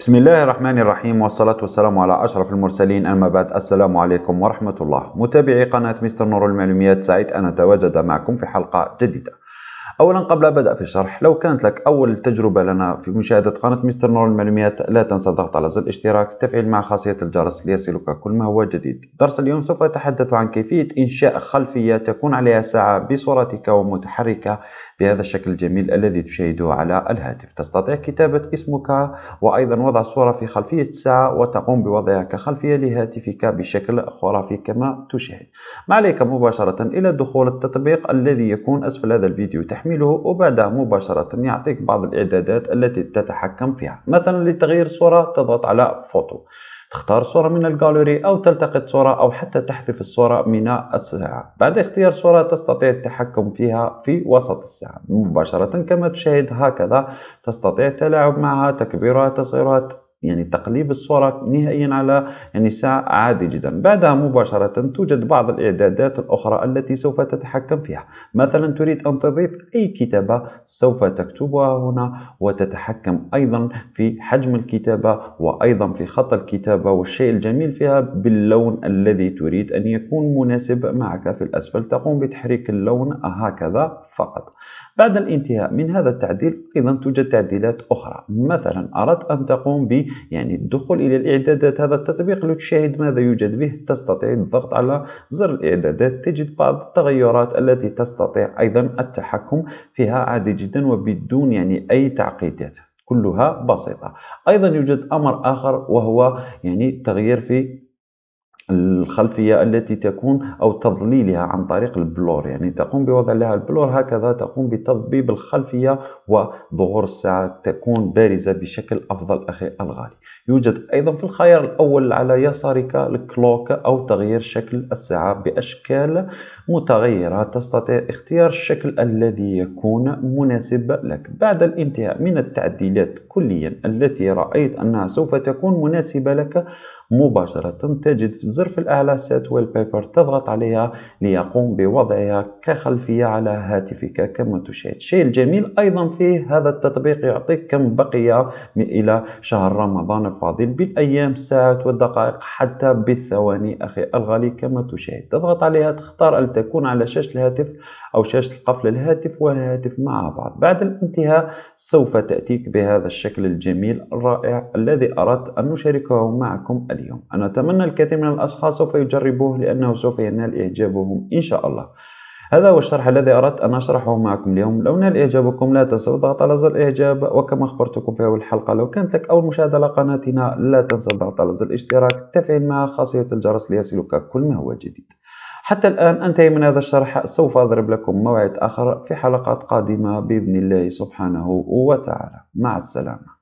بسم الله الرحمن الرحيم والصلاة والسلام على أشرف المرسلين أما بعد السلام عليكم ورحمة الله متابعي قناة مستر نور المعلوميات سعيد أن أتواجد معكم في حلقة جديدة أولا قبل أبدأ في الشرح لو كانت لك أول تجربة لنا في مشاهدة قناة مستر نور المعلوميات لا تنسى الضغط على زر الاشتراك تفعيل مع خاصية الجرس ليصلك كل ما هو جديد درس اليوم سوف أتحدث عن كيفية إنشاء خلفية تكون عليها ساعة بصورتك ومتحركة بهذا الشكل الجميل الذي تشاهده على الهاتف تستطيع كتابة اسمك وأيضا وضع صوره في خلفية الساعة وتقوم بوضعها كخلفية لهاتفك بشكل خرافي كما تشاهد ما عليك مباشرة إلى دخول التطبيق الذي يكون أسفل هذا الفيديو تحميل تحميله وبعدها مباشرة يعطيك بعض الإعدادات التي تتحكم فيها مثلا لتغيير صورة تضغط على فوتو تختار صورة من الجاليري أو تلتقط صورة أو حتى تحذف الصورة من الساعة بعد اختيار صورة تستطيع التحكم فيها في وسط الساعة مباشرة كما تشاهد هكذا تستطيع التلاعب معها تكبيرها تصغيرها يعني تقليب الصورة نهائيا على يعني ساعة عادي جدا بعدها مباشرة توجد بعض الإعدادات الأخرى التي سوف تتحكم فيها مثلا تريد أن تضيف أي كتابة سوف تكتبها هنا وتتحكم أيضا في حجم الكتابة وأيضا في خط الكتابة والشيء الجميل فيها باللون الذي تريد أن يكون مناسب معك في الأسفل تقوم بتحريك اللون هكذا فقط بعد الانتهاء من هذا التعديل أيضا توجد تعديلات أخرى مثلا أردت أن تقوم ب يعني الدخول إلى الإعدادات هذا التطبيق لتشاهد ماذا يوجد به تستطيع الضغط على زر الإعدادات تجد بعض التغيرات التي تستطيع أيضا التحكم فيها عادي جدا وبدون يعني أي تعقيدات كلها بسيطة أيضا يوجد أمر آخر وهو يعني تغيير في الخلفية التي تكون أو تظليلها عن طريق البلور يعني تقوم بوضع لها البلور هكذا تقوم بتضبيب الخلفية وظهور الساعة تكون بارزة بشكل أفضل أخي الغالي يوجد أيضا في الخيار الأول على يسارك الكلوك أو تغيير شكل الساعة بأشكال متغيرة تستطيع اختيار الشكل الذي يكون مناسب لك بعد الانتهاء من التعديلات كليا التي رأيت أنها سوف تكون مناسبة لك مباشرة تجد في في الأعلى Set والبيبر تضغط عليها ليقوم بوضعها كخلفية على هاتفك كما تشاهد الشيء الجميل أيضا فيه هذا التطبيق يعطيك كم بقي إلى شهر رمضان الفاضل بالأيام الساعات والدقائق حتى بالثواني أخي الغالي كما تشاهد تضغط عليها تختار أن تكون على شاشة الهاتف أو شاشة القفل الهاتف والهاتف مع بعض بعد الانتهاء سوف تأتيك بهذا الشكل الجميل الرائع الذي أردت أن نشاركه معكم اليوم أنا أتمنى الكثير من الأشخاص سوف يجربوه لأنه سوف ينال إعجابهم إن شاء الله هذا هو الشرح الذي أردت أن أشرحه معكم اليوم لو نال إعجابكم لا تنسوا الضغط على زر الإعجاب وكما أخبرتكم في أول الحلقة لو كانت لك أول مشاهدة لقناتنا لا تنسى الضغط على زر الاشتراك تفعيل مع خاصية الجرس ليصلك كل ما هو جديد حتى الآن أنتهي من هذا الشرح سوف أضرب لكم موعد آخر في حلقات قادمة بإذن الله سبحانه وتعالى مع السلامة